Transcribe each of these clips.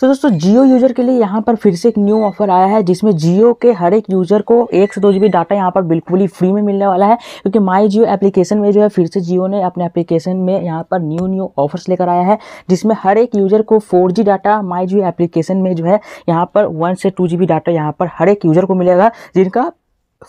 तो दोस्तों जियो यूज़र के लिए यहाँ पर फिर से एक न्यू ऑफर आया है जिसमें जियो के हर एक यूज़र को एक से दो जी डाटा यहाँ पर बिल्कुल ही फ्री में मिलने वाला है क्योंकि माई जियो एप्लीकेशन में जो है फिर से जियो ने अपने एप्लीकेशन में यहाँ पर न्यू न्यू ऑफर्स लेकर आया है जिसमें हर एक यूज़र को for data my Jio application में जो है यहाँ पर वन से टू डाटा यहाँ पर हर एक यूज़र को मिलेगा जिनका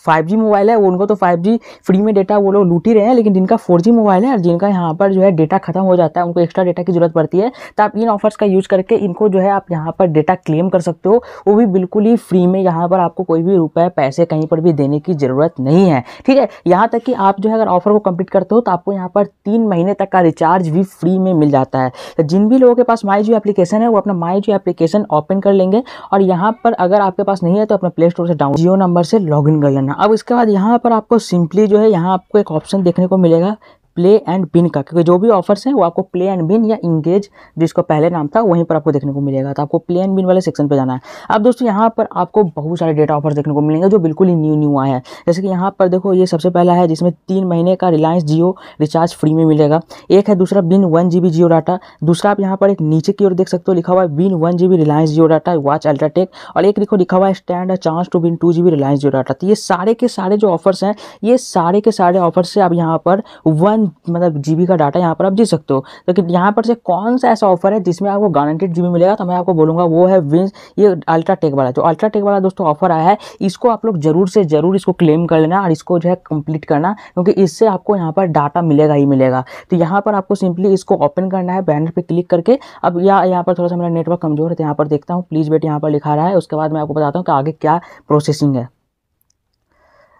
फाइव जी मोबाइल है वो उनको तो फाइव जी फ्री में डेटा वो लोग लूट ही रहे हैं लेकिन जिनका फोर जी मोबाइल है और जिनका यहाँ पर जो है डेटा खत्म हो जाता है उनको एक्स्ट्रा डेटा की जरूरत पड़ती है तो आप इन ऑफर्स का यूज़ करके इनको जो है आप यहाँ पर डेटा क्लेम कर सकते हो वो भी बिल्कुल ही फ्री में यहाँ पर आपको कोई भी रुपये पैसे कहीं पर भी देने की ज़रूरत नहीं है ठीक है यहाँ तक कि आप जो है अगर ऑफर को कंप्लीट करते हो तो आपको यहाँ पर तीन महीने तक का रिचार्ज भी फ्री में मिल जाता है तो जिन भी लोगों के पास माई जी एप्लीकेशन है वो अपना माई जी एप्लीकेशन ओपन कर लेंगे और यहाँ पर अगर आपके पास नहीं है तो अपने प्ले स्टोर से डाउन जियो नंबर से लॉग इन कर लेना करना अब इसके बाद यहाँ पर आपको सिंपली जो है यहाँ आपको एक ऑप्शन देखने को मिलेगा प्ले एंड बिन का क्योंकि जो भी ऑफर्स हैं वो आपको प्ले एंड बिन या इंगेज जिसका पहले नाम था वहीं पर आपको देखने को मिलेगा तो आपको प्ले एंड बिन वाले सेक्शन पर जाना है अब दोस्तों यहाँ पर आपको बहुत सारे डेटा ऑफर्स देखने को मिलेंगे जो बिल्कुल ही न्यू न्यू आए हैं जैसे कि यहाँ पर देखो ये सबसे पहला है जिसमें तीन महीने का रिलायंस जियो रिचार्ज फ्री में मिलेगा एक है दूसरा बिन वन जी जियो डाटा दूसरा आप यहाँ पर एक नीचे की ओर देख सकते हो लिखा हुआ है win one G Reliance Jio data watch ultratech और एक लिखो लिखा हुआ है stand chance to win two G Reliance Jio data तो ये सारे के सारे जो ऑफर्स हैं ये सारे के सारे ऑफर्स से आप यहाँ पर वन मतलब जी का डाटा यहाँ पर आप जी सकते हो लेकिन यहाँ पर से कौन सा ऐसा ऑफर है जिसमें आपको गारंटेड जी मिलेगा तो मैं आपको बोलूँगा वो है विंस ये अल्ट्राटेक वाला जो अल्ट्राटेक वाला दोस्तों ऑफर आया है इसको आप लोग जरूर से ज़रूर इसको क्लेम कर लेना और इसको जो है कंप्लीट करना क्योंकि इससे आपको यहाँ पर डाटा मिलेगा ही मिलेगा तो यहाँ पर आपको सिंपली इसको ओपन करना है बैनर पर क्लिक करके अब या यहाँ पर थोड़ा सा मेरा नेटवर्क कमज़ोर है तो यहाँ पर देखता हूँ प्लीज़ बेट यहाँ पर लिखा रहा है उसके बाद मैं आपको बताता हूँ कि आगे क्या प्रोसेसिंग है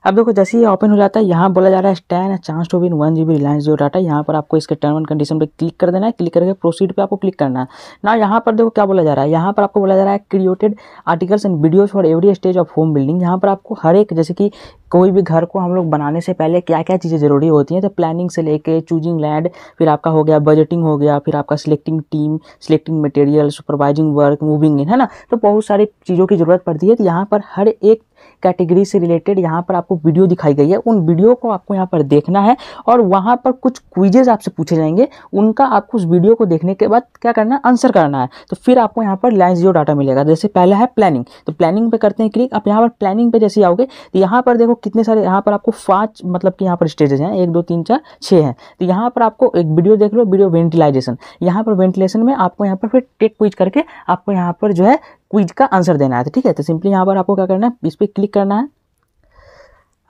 अब देखो जैसे ही ओपन हो जाता है यहाँ बोला जा रहा है stand chance to win one G B Reliance Jio data यहाँ पर आपको इसके टर्म एंड कंडीशन पर क्लिक कर देना है क्लिक करके प्रोसीड पर आपको क्लिक करना है ना यहाँ पर देखो क्या बोला जा रहा है यहाँ पर आपको बोला जा रहा है created articles and videos for every stage of home building यहाँ पर आपको हर एक जैसे कि कोई भी घर को हम लोग बनाने से पहले क्या क्या चीज़ें ज़रूरी होती हैं तो प्लानिंग से लेके चूजिंग लैंड फिर आपका हो गया बजटिंग हो गया फिर आपका selecting team selecting material supervising work moving in है ना तो बहुत सारी चीज़ों की ज़रूरत पड़ती है तो यहाँ पर हर एक कैटेगरी से रिलेटेड यहाँ पर आपको वीडियो दिखाई गई है उन वीडियो को आपको यहाँ पर देखना है और वहाँ पर कुछ क्विजेज आपसे पूछे जाएंगे उनका आपको उस वीडियो को देखने के बाद क्या करना है आंसर करना है तो फिर आपको यहाँ पर लाइन जीरो डाटा मिलेगा जैसे पहला है प्लानिंग तो प्लानिंग पे करते हैं क्लिक आप यहाँ पर प्लानिंग पे जैसे आओगे तो यहाँ पर देखो कितने सारे यहाँ पर आपको पाँच मतलब कि यहाँ पर स्टेजेज हैं एक दो तीन चार छः हैं तो यहाँ पर आपको एक वीडियो देख लो वीडियो वेंटिलाइजेशन यहाँ पर वेंटिलेशन में आपको यहाँ पर फिर टेक क्विज करके आपको यहाँ पर जो है क्विज का आंसर देना है तो ठीक है तो सिंपली यहाँ पर आपको क्या करना है इस पर क्लिक करना है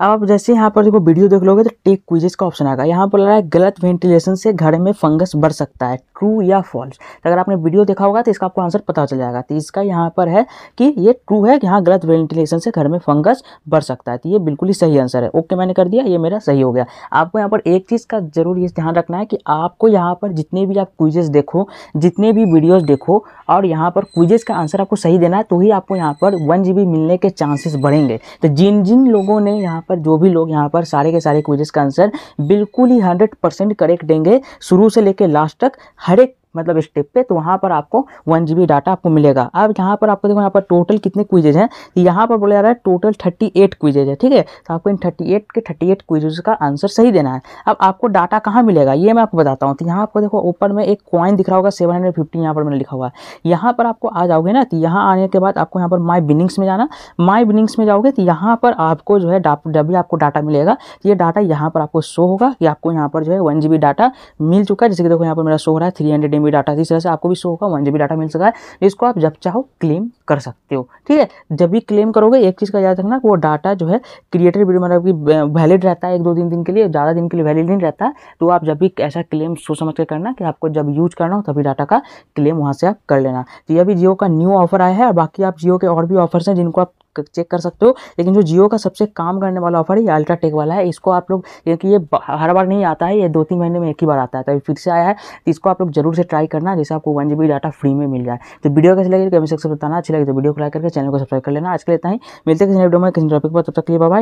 अब आप जैसे यहाँ पर देखो वीडियो देख लोगे तो टेक क्विजेस का ऑप्शन आएगा यहाँ पर लग रहा है गलत वेंटिलेशन से घर में फंगस बढ़ सकता है ट्रू या फॉल्स तो अगर आपने वीडियो देखा होगा तो इसका आपको आंसर पता चल जाएगा तो इसका यहाँ पर है कि ये ट्रू है कि हाँ गलत वेंटिलेशन से घर में फंगस बढ़ सकता है तो ये बिल्कुल ही सही आंसर है ओके मैंने कर दिया ये मेरा सही हो गया आपको यहाँ पर एक चीज़ का जरूर ये ध्यान रखना है कि आपको यहाँ पर जितने भी आप क्विजेस देखो जितने भी वीडियोज़ देखो और यहाँ पर क्विजेस का आंसर आपको सही देना है तो ही आपको यहाँ पर वन मिलने के चांसेस बढ़ेंगे तो जिन जिन लोगों ने यहाँ पर जो भी लोग यहाँ पर सारे के सारे क्विजेस का आंसर बिल्कुल ही हंड्रेड परसेंट करेक्ट देंगे शुरू से लेकर लास्ट तक हर एक मतलब स्टेप पे तो वहाँ पर आपको वन जी डाटा आपको मिलेगा अब यहाँ पर आपको देखो यहाँ पर टोटल कितने क्विजेज हैं तो यहाँ पर बोला जा रहा है टोटल थर्टी एट क्विजेज है ठीक है तो आपको इन थर्टी एट के थर्टी एट क्विजेज का आंसर सही देना है अब आपको डाटा कहाँ मिलेगा ये मैं आपको बताता हूँ तो यहाँ आपको देखो ऊपर में एक कॉइन दिख रहा होगा सेवन हंड्रेड फिफ्टी यहाँ पर मैंने लिखा हुआ है यहाँ पर आपको आ जाओगे ना तो यहाँ आने के बाद आपको यहाँ पर माई बिनिंग्स में जाना माई बिनिंग्स में जाओगे तो यहाँ पर आपको जो है जब भी आपको डाटा मिलेगा ये डाटा यहाँ पर आपको शो होगा कि आपको यहाँ पर जो है वन जी डाटा मिल चुका है जैसे कि देखो यहाँ पर मेरा शो हो रहा है थ्री हंड्रेड जी डाटा इस तरह से आपको भी शो होगा वन जी डाटा मिल सका है जिसको तो आप जब चाहो क्लेम कर सकते हो ठीक है जब भी क्लेम करोगे एक चीज़ का याद रखना वो डाटा जो है क्रिएटर वीडियो मतलब कि वैलिड रहता है एक दो दिन दिन के लिए ज़्यादा दिन के लिए वैलिड नहीं रहता तो आप जब भी ऐसा क्लेम सो समझ कर करना कि आपको जब यूज करना हो तभी डाटा का क्लेम वहाँ से आप कर लेना तो यह भी जियो का न्यू ऑफर आया है और बाकी आप जियो के और भी ऑफर्स हैं जिनको आप चेक कर सकते हो लेकिन जो जियो का सबसे काम करने वाला ऑफर है ये अल्ट्राटेक वाला है इसको आप लोग क्योंकि ये हर बार नहीं आता है ये दो तीन महीने में एक ही बार आता है तो फिर से आया है तो इसको आप लोग जरूर से ट्राई करना जैसे आपको वन जी डाटा फ्री में मिल जाए तो वीडियो कैसे लगे कमेंट सेक्शन बताना अच्छी लगे तो वीडियो को लाइक करके चैनल को सब्सक्राइब कर लेना आज के लिए मिलते हैं किसी वीडियो में किसी टॉपिक पर तब तक लिए बाय